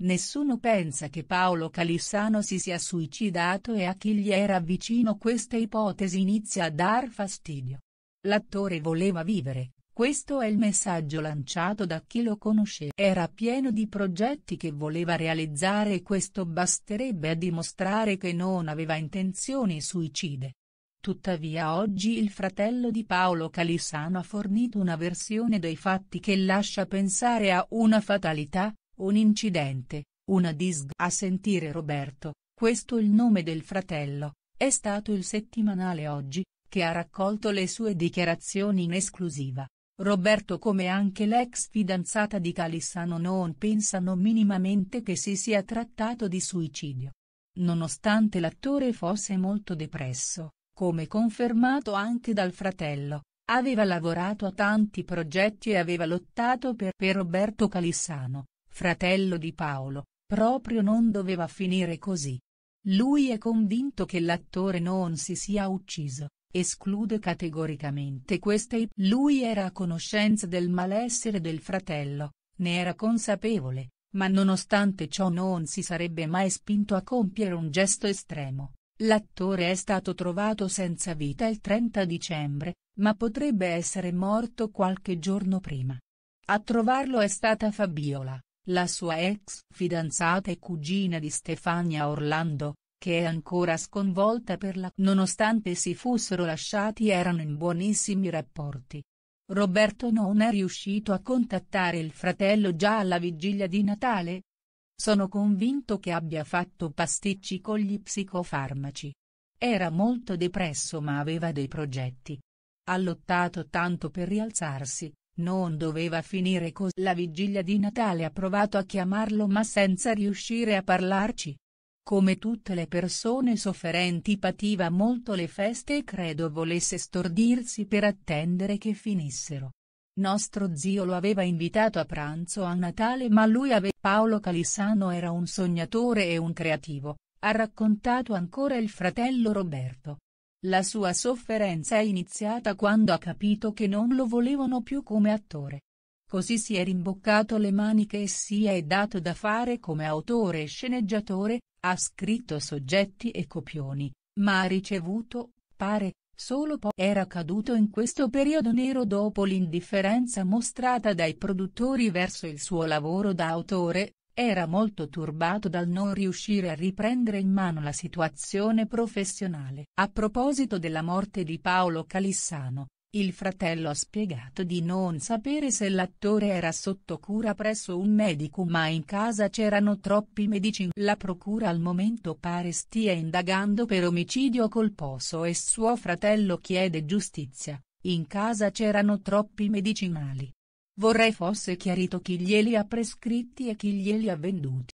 Nessuno pensa che Paolo Calissano si sia suicidato e a chi gli era vicino questa ipotesi inizia a dar fastidio. L'attore voleva vivere, questo è il messaggio lanciato da chi lo conosceva. Era pieno di progetti che voleva realizzare e questo basterebbe a dimostrare che non aveva intenzioni suicide. Tuttavia oggi il fratello di Paolo Calissano ha fornito una versione dei fatti che lascia pensare a una fatalità, un incidente, una disg. A sentire Roberto, questo il nome del fratello, è stato il settimanale Oggi, che ha raccolto le sue dichiarazioni in esclusiva. Roberto come anche l'ex fidanzata di Calissano non pensano minimamente che si sia trattato di suicidio. Nonostante l'attore fosse molto depresso, come confermato anche dal fratello, aveva lavorato a tanti progetti e aveva lottato per, per Roberto Calissano, fratello di Paolo, proprio non doveva finire così. Lui è convinto che l'attore non si sia ucciso, esclude categoricamente queste Lui era a conoscenza del malessere del fratello, ne era consapevole, ma nonostante ciò non si sarebbe mai spinto a compiere un gesto estremo. L'attore è stato trovato senza vita il 30 dicembre, ma potrebbe essere morto qualche giorno prima. A trovarlo è stata Fabiola, la sua ex fidanzata e cugina di Stefania Orlando, che è ancora sconvolta per la... Nonostante si fossero lasciati erano in buonissimi rapporti. Roberto non è riuscito a contattare il fratello già alla vigilia di Natale? Sono convinto che abbia fatto pasticci con gli psicofarmaci. Era molto depresso ma aveva dei progetti. Ha lottato tanto per rialzarsi, non doveva finire così. La vigilia di Natale ha provato a chiamarlo ma senza riuscire a parlarci. Come tutte le persone sofferenti pativa molto le feste e credo volesse stordirsi per attendere che finissero. Nostro zio lo aveva invitato a pranzo a Natale ma lui aveva... Paolo Calissano era un sognatore e un creativo, ha raccontato ancora il fratello Roberto. La sua sofferenza è iniziata quando ha capito che non lo volevano più come attore. Così si è rimboccato le maniche e si è dato da fare come autore e sceneggiatore, ha scritto soggetti e copioni, ma ha ricevuto, pare, solo po' era caduto in questo periodo nero dopo l'indifferenza mostrata dai produttori verso il suo lavoro da autore, era molto turbato dal non riuscire a riprendere in mano la situazione professionale. A proposito della morte di Paolo Calissano, il fratello ha spiegato di non sapere se l'attore era sotto cura presso un medico ma in casa c'erano troppi medici. La procura al momento pare stia indagando per omicidio colposo e suo fratello chiede giustizia, in casa c'erano troppi medicinali. Vorrei fosse chiarito chi glieli ha prescritti e chi glieli ha venduti.